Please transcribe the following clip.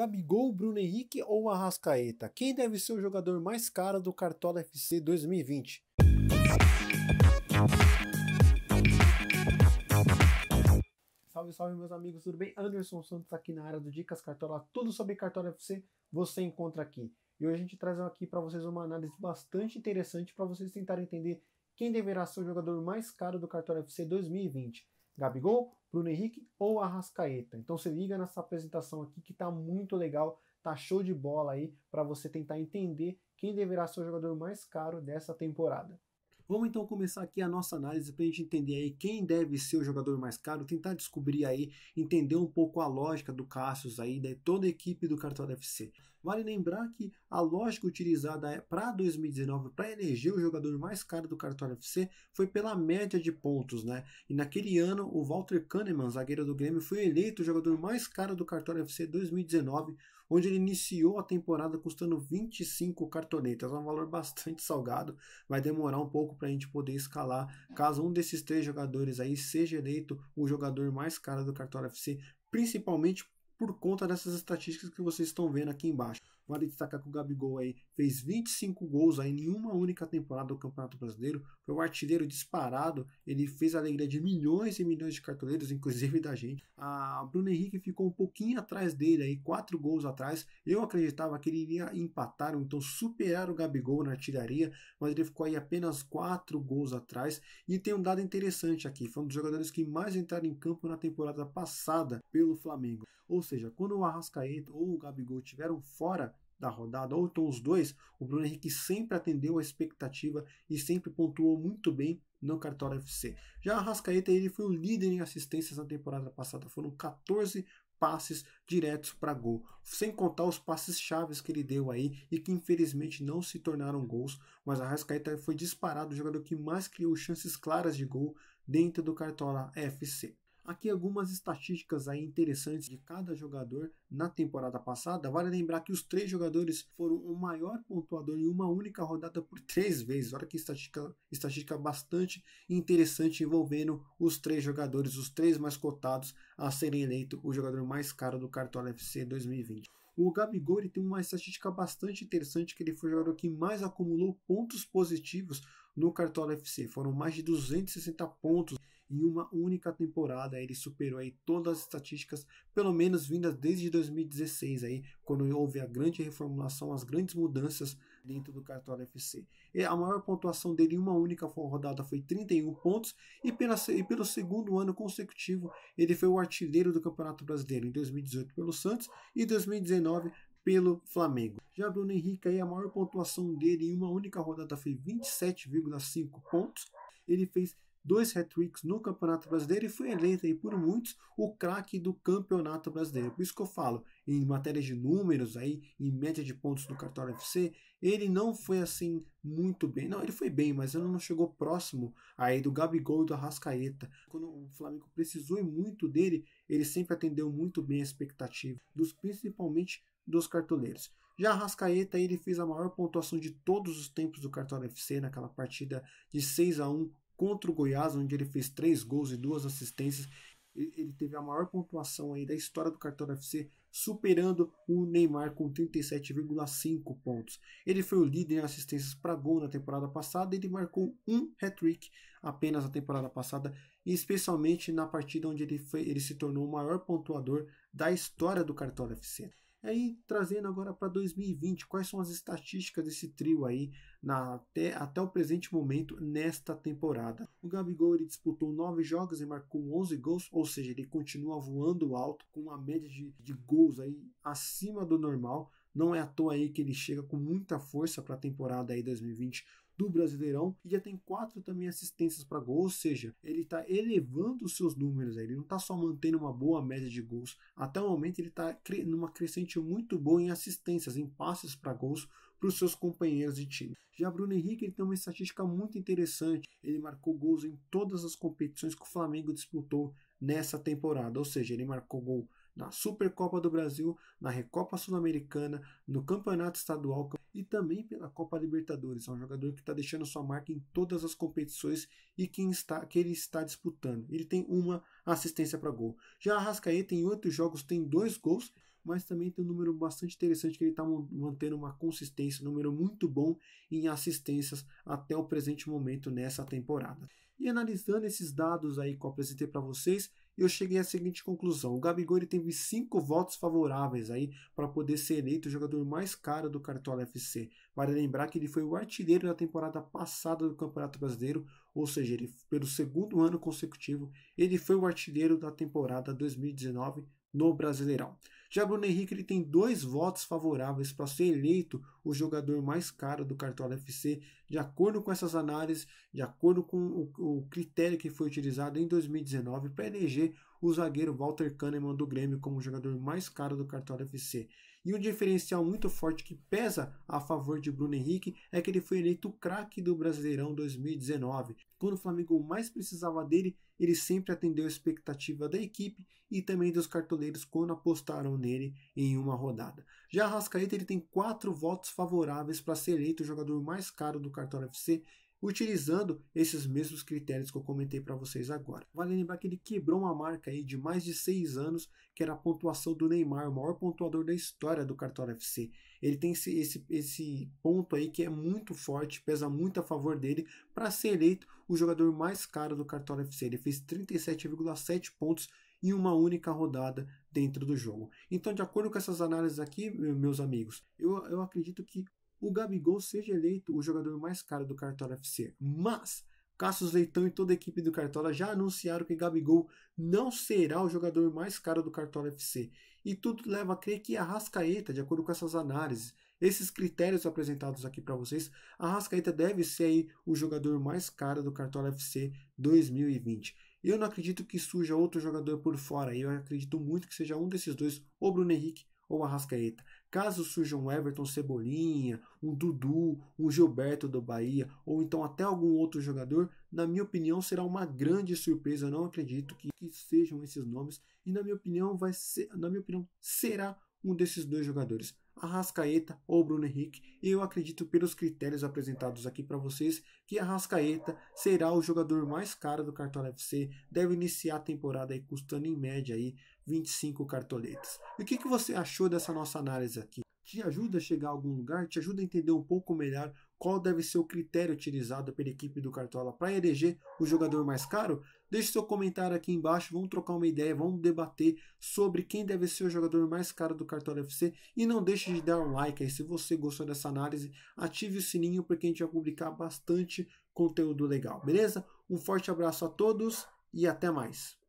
Gabigol, Bruno Henrique ou Arrascaeta? Quem deve ser o jogador mais caro do Cartola FC 2020? Salve, salve meus amigos, tudo bem? Anderson Santos tá aqui na área do Dicas Cartola, tudo sobre Cartola FC você encontra aqui. E hoje a gente traz aqui para vocês uma análise bastante interessante para vocês tentarem entender quem deverá ser o jogador mais caro do Cartola FC 2020. Gabigol, Bruno Henrique ou Arrascaeta. Então se liga nessa apresentação aqui que tá muito legal, tá show de bola aí para você tentar entender quem deverá ser o jogador mais caro dessa temporada. Vamos então começar aqui a nossa análise para a gente entender aí quem deve ser o jogador mais caro, tentar descobrir aí, entender um pouco a lógica do Cassius aí, de né, toda a equipe do Cartola FC. Vale lembrar que a lógica utilizada para 2019 para eleger o jogador mais caro do Cartola FC foi pela média de pontos, né? E naquele ano o Walter Kahneman, zagueiro do Grêmio, foi eleito o jogador mais caro do Cartola FC 2019, onde ele iniciou a temporada custando 25 cartoletas, é um valor bastante salgado, vai demorar um pouco para a gente poder escalar, caso um desses três jogadores aí seja eleito o jogador mais caro do Cartola FC, principalmente por conta dessas estatísticas que vocês estão vendo aqui embaixo. Vale destacar que o Gabigol aí fez 25 gols aí em uma única temporada do Campeonato Brasileiro, foi um artilheiro disparado, ele fez a alegria de milhões e milhões de cartoleiros, inclusive da gente. A Bruno Henrique ficou um pouquinho atrás dele aí, quatro gols atrás. Eu acreditava que ele iria empatar, ou então superar o Gabigol na artilharia, mas ele ficou aí apenas quatro gols atrás. E tem um dado interessante aqui, foi um dos jogadores que mais entraram em campo na temporada passada pelo Flamengo. Ou seja, quando o Arrascaeta ou o Gabigol tiveram fora da rodada, ou então os dois, o Bruno Henrique sempre atendeu a expectativa e sempre pontuou muito bem no Cartola FC. Já o Arrascaeta ele foi o líder em assistências na temporada passada, foram 14 passes diretos para gol, sem contar os passes chaves que ele deu aí e que infelizmente não se tornaram gols, mas a Rascaeta foi disparado o jogador que mais criou chances claras de gol dentro do Cartola FC. Aqui algumas estatísticas aí interessantes de cada jogador na temporada passada. Vale lembrar que os três jogadores foram o maior pontuador em uma única rodada por três vezes. Olha que estatística, estatística bastante interessante envolvendo os três jogadores, os três mais cotados a serem eleito o jogador mais caro do Cartola FC 2020. O Gabigol tem uma estatística bastante interessante que ele foi o jogador que mais acumulou pontos positivos no Cartola FC. Foram mais de 260 pontos em uma única temporada, ele superou aí todas as estatísticas, pelo menos vindas desde 2016 aí, quando houve a grande reformulação, as grandes mudanças dentro do Cartola FC. E é, a maior pontuação dele em uma única rodada foi 31 pontos e, pela, e pelo segundo ano consecutivo, ele foi o artilheiro do Campeonato Brasileiro em 2018 pelo Santos e 2019 pelo Flamengo. Já Bruno Henrique, aí, a maior pontuação dele em uma única rodada foi 27,5 pontos. Ele fez dois hat-tricks no Campeonato Brasileiro e foi eleito aí por muitos o craque do Campeonato Brasileiro. Por isso que eu falo, em matéria de números aí, em média de pontos do Cartola FC, ele não foi assim muito bem. Não, ele foi bem, mas ele não chegou próximo aí do Gabigol e do Arrascaeta. Quando o Flamengo precisou e muito dele, ele sempre atendeu muito bem a expectativa dos principalmente dos cartoleiros. Já Rascaeta ele fez a maior pontuação de todos os tempos do Cartola FC naquela partida de 6 a 1 contra o Goiás, onde ele fez três gols e duas assistências. Ele teve a maior pontuação aí da história do cartão do UFC, superando o Neymar com 37,5 pontos. Ele foi o líder em assistências para gol na temporada passada, ele marcou um hat-trick apenas na temporada passada, e especialmente na partida onde ele, foi, ele se tornou o maior pontuador da história do cartão do UFC. Aí, trazendo agora para 2020, quais são as estatísticas desse trio aí na, até, até o presente momento nesta temporada? O Gabigol ele disputou 9 jogos e marcou 11 gols, ou seja, ele continua voando alto com uma média de, de gols aí acima do normal. Não é à toa aí que ele chega com muita força para a temporada aí 2020 do Brasileirão e já tem quatro também assistências para gol, ou seja, ele está elevando os seus números, ele não está só mantendo uma boa média de gols, até o momento ele está numa crescente muito boa em assistências, em passes para gols para os seus companheiros de time. Já Bruno Henrique ele tem uma estatística muito interessante, ele marcou gols em todas as competições que o Flamengo disputou nessa temporada, ou seja, ele marcou gol na Supercopa do Brasil, na Recopa Sul-Americana, no Campeonato Estadual e também pela Copa Libertadores. É um jogador que está deixando sua marca em todas as competições e que, está, que ele está disputando. Ele tem uma assistência para gol. Já Arrascaeta em oito jogos tem dois gols, mas também tem um número bastante interessante que ele está mantendo uma consistência, um número muito bom em assistências até o presente momento nessa temporada. E analisando esses dados aí que eu apresentei para vocês, eu cheguei à seguinte conclusão: o Gabigol ele teve cinco votos favoráveis aí para poder ser eleito o jogador mais caro do Cartola FC. Vale lembrar que ele foi o artilheiro da temporada passada do Campeonato Brasileiro ou seja, ele, pelo segundo ano consecutivo, ele foi o artilheiro da temporada 2019 no Brasileirão. Já Bruno Henrique ele tem dois votos favoráveis para ser eleito o jogador mais caro do Cartola FC, de acordo com essas análises, de acordo com o, o critério que foi utilizado em 2019 para eleger o zagueiro Walter Kahneman do Grêmio como o jogador mais caro do Cartola FC. E um diferencial muito forte que pesa a favor de Bruno Henrique é que ele foi eleito craque do Brasileirão 2019. Quando o Flamengo mais precisava dele, ele sempre atendeu a expectativa da equipe e também dos cartoleiros quando apostaram nele em uma rodada. Já Arrascaeta ele tem quatro votos favoráveis para ser eleito o jogador mais caro do Cartola FC utilizando esses mesmos critérios que eu comentei para vocês agora. Vale lembrar que ele quebrou uma marca aí de mais de seis anos, que era a pontuação do Neymar, o maior pontuador da história do Cartola FC. Ele tem esse, esse, esse ponto aí que é muito forte, pesa muito a favor dele para ser eleito o jogador mais caro do Cartola FC. Ele fez 37,7 pontos em uma única rodada dentro do jogo. Então, de acordo com essas análises aqui, meus amigos, eu, eu acredito que o Gabigol seja eleito o jogador mais caro do Cartola FC. Mas Cassius Leitão e toda a equipe do Cartola já anunciaram que Gabigol não será o jogador mais caro do Cartola FC. E tudo leva a crer que a Rascaeta, de acordo com essas análises, esses critérios apresentados aqui para vocês, Rascaeta deve ser aí o jogador mais caro do Cartola FC 2020. Eu não acredito que surja outro jogador por fora, eu acredito muito que seja um desses dois, ou Bruno Henrique ou Arrascaeta. Caso surja um Everton Cebolinha, um Dudu, um Gilberto do Bahia, ou então até algum outro jogador, na minha opinião será uma grande surpresa. Eu não acredito que, que sejam esses nomes. E na minha opinião, vai ser, na minha opinião, será um desses dois jogadores. Arrascaeta ou Bruno Henrique, e eu acredito pelos critérios apresentados aqui para vocês que Arrascaeta será o jogador mais caro do Cartola FC, deve iniciar a temporada aí custando em média aí 25 cartoletas. E o que, que você achou dessa nossa análise aqui? Te ajuda a chegar a algum lugar? Te ajuda a entender um pouco melhor qual deve ser o critério utilizado pela equipe do Cartola para eleger o jogador mais caro? Deixe seu comentário aqui embaixo, vamos trocar uma ideia, vamos debater sobre quem deve ser o jogador mais caro do Cartola FC e não deixe de dar um like aí se você gostou dessa análise, ative o sininho porque a gente vai publicar bastante conteúdo legal, beleza? Um forte abraço a todos e até mais!